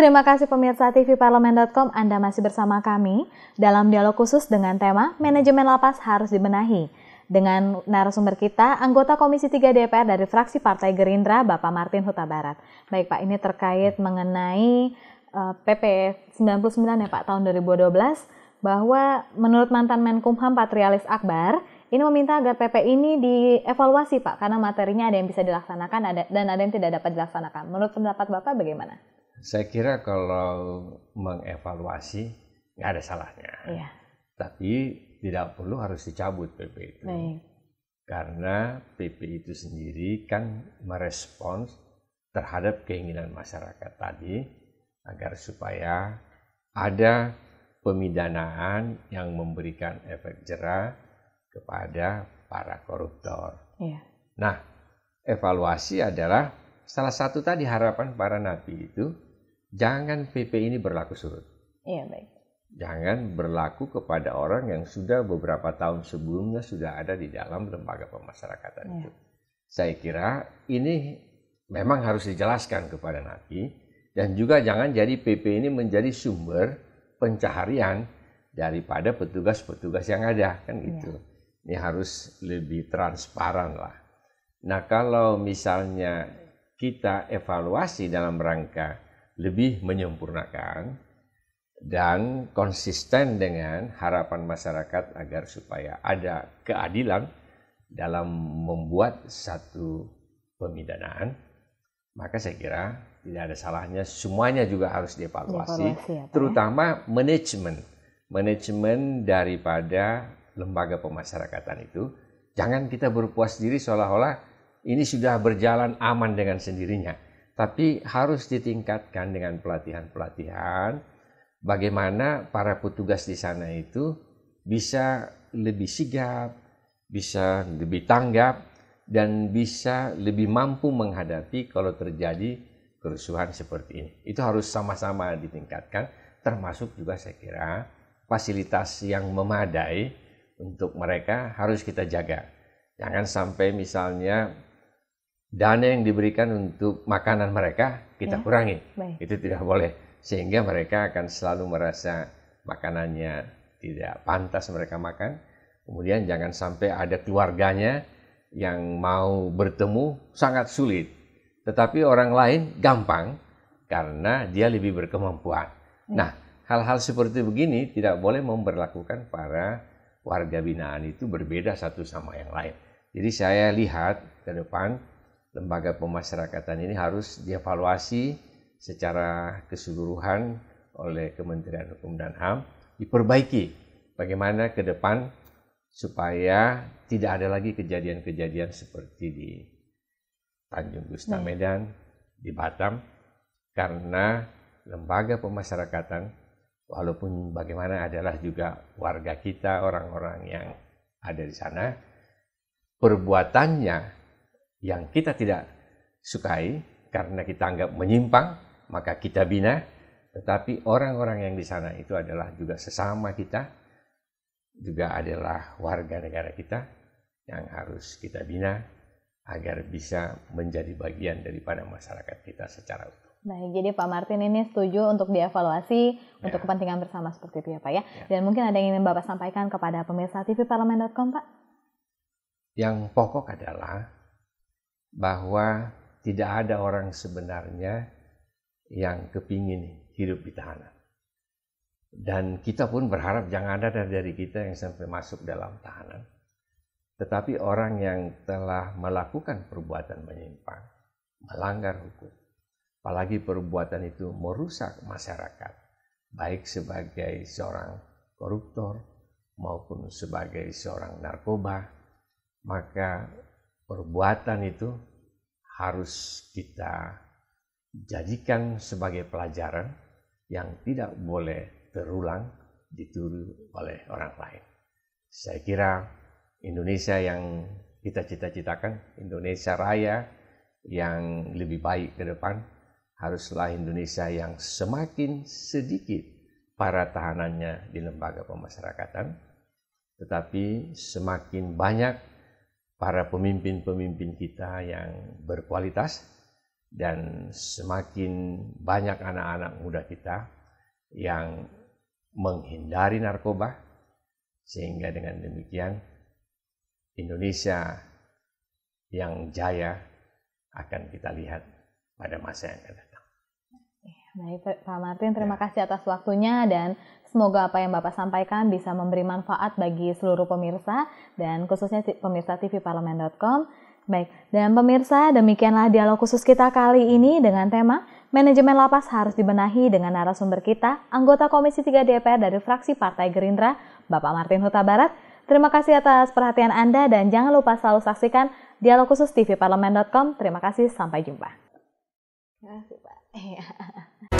Terima kasih pemirsa TV Parlemen.com Anda masih bersama kami dalam dialog khusus dengan tema Manajemen Lapas Harus Dibenahi. Dengan narasumber kita, anggota Komisi 3 DPR dari fraksi Partai Gerindra, Bapak Martin Huta Barat. Baik Pak, ini terkait mengenai uh, PP 99 ya Pak tahun 2012 bahwa menurut mantan Menkumham Patrialis Akbar ini meminta agar PP e ini dievaluasi Pak karena materinya ada yang bisa dilaksanakan ada, dan ada yang tidak dapat dilaksanakan. Menurut pendapat Bapak bagaimana? Saya kira kalau mengevaluasi nggak ada salahnya. Iya. Tapi tidak perlu harus dicabut PP itu. Baik. Karena PP itu sendiri kan merespons terhadap keinginan masyarakat tadi agar supaya ada pemidanaan yang memberikan efek jerah kepada para koruptor. Iya. Nah, evaluasi adalah salah satu tadi harapan para napi itu jangan PP ini berlaku surut. Iya baik. Jangan berlaku kepada orang yang sudah beberapa tahun sebelumnya sudah ada di dalam lembaga pemasyarakatan iya. itu. Saya kira ini memang harus dijelaskan kepada napi dan juga jangan jadi PP ini menjadi sumber pencaharian daripada petugas-petugas yang ada kan iya. gitu. Iya. Ini harus lebih transparan lah. Nah kalau misalnya kita evaluasi dalam rangka lebih menyempurnakan dan konsisten dengan harapan masyarakat agar supaya ada keadilan dalam membuat satu pemidanaan, maka saya kira tidak ada salahnya semuanya juga harus dievaluasi, ya, ya. terutama manajemen, manajemen daripada lembaga pemasyarakatan itu. Jangan kita berpuas diri seolah-olah ini sudah berjalan aman dengan sendirinya tapi harus ditingkatkan dengan pelatihan-pelatihan bagaimana para petugas di sana itu bisa lebih sigap, bisa lebih tanggap, dan bisa lebih mampu menghadapi kalau terjadi kerusuhan seperti ini. Itu harus sama-sama ditingkatkan, termasuk juga saya kira fasilitas yang memadai untuk mereka harus kita jaga. Jangan sampai misalnya dana yang diberikan untuk makanan mereka kita ya. kurangi. Baik. Itu tidak boleh sehingga mereka akan selalu merasa makanannya tidak pantas mereka makan. Kemudian jangan sampai ada keluarganya yang mau bertemu sangat sulit. Tetapi orang lain gampang karena dia lebih berkemampuan. Ya. Nah, hal-hal seperti begini tidak boleh memperlakukan para warga binaan itu berbeda satu sama yang lain. Jadi saya lihat ke depan lembaga pemasyarakatan ini harus dievaluasi secara keseluruhan oleh Kementerian Hukum dan HAM diperbaiki bagaimana ke depan supaya tidak ada lagi kejadian-kejadian seperti di Tanjung Gusta hmm. Medan, di Batam karena lembaga pemasyarakatan walaupun bagaimana adalah juga warga kita orang-orang yang ada di sana perbuatannya yang kita tidak sukai karena kita anggap menyimpang, maka kita bina. Tetapi orang-orang yang di sana itu adalah juga sesama kita, juga adalah warga negara kita yang harus kita bina agar bisa menjadi bagian daripada masyarakat kita secara utuh. Baik, jadi Pak Martin ini setuju untuk dievaluasi ya. untuk kepentingan bersama seperti itu ya Pak ya. ya. Dan mungkin ada yang ingin Bapak sampaikan kepada pemirsa TV Parlemen.com Pak? Yang pokok adalah bahwa tidak ada orang sebenarnya yang kepingin hidup di tahanan. Dan kita pun berharap jangan ada dari kita yang sampai masuk dalam tahanan. Tetapi orang yang telah melakukan perbuatan menyimpang, melanggar hukum, apalagi perbuatan itu merusak masyarakat, baik sebagai seorang koruptor maupun sebagai seorang narkoba, maka perbuatan itu harus kita jadikan sebagai pelajaran yang tidak boleh terulang ditiru oleh orang lain. Saya kira Indonesia yang kita cita-citakan, Indonesia Raya yang lebih baik ke depan, haruslah Indonesia yang semakin sedikit para tahanannya di lembaga pemasyarakatan, tetapi semakin banyak para pemimpin-pemimpin kita yang berkualitas dan semakin banyak anak-anak muda kita yang menghindari narkoba sehingga dengan demikian Indonesia yang jaya akan kita lihat pada masa yang akan datang. Baik Pak Martin, terima ya. kasih atas waktunya dan Semoga apa yang Bapak sampaikan bisa memberi manfaat bagi seluruh pemirsa dan khususnya pemirsa tvparlemen.com. Baik, dan pemirsa demikianlah dialog khusus kita kali ini dengan tema Manajemen Lapas harus dibenahi dengan narasumber kita, anggota Komisi 3 DPR dari fraksi Partai Gerindra, Bapak Martin Huta Barat. Terima kasih atas perhatian Anda dan jangan lupa selalu saksikan dialog khusus tvparlemen.com. Terima kasih, sampai jumpa. Terima kasih, Pak.